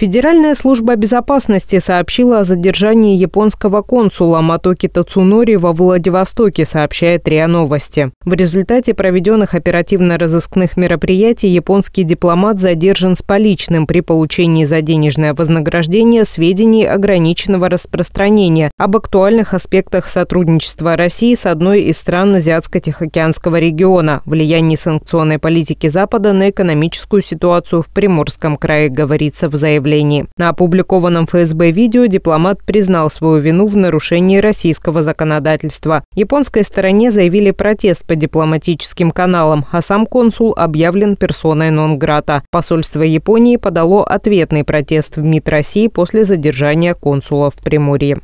Федеральная служба безопасности сообщила о задержании японского консула Матоки Тацунори во Владивостоке, сообщает РИА Новости. В результате проведенных оперативно-розыскных мероприятий японский дипломат задержан с поличным при получении за денежное вознаграждение сведений ограниченного распространения об актуальных аспектах сотрудничества России с одной из стран Азиатско-Тихоокеанского региона, влиянии санкционной политики Запада на экономическую ситуацию в Приморском крае, говорится в заявлении заявлений. На опубликованном ФСБ видео дипломат признал свою вину в нарушении российского законодательства. Японской стороне заявили протест по дипломатическим каналам, а сам консул объявлен персоной нон-грата. Посольство Японии подало ответный протест в МИД России после задержания консула в Приморье.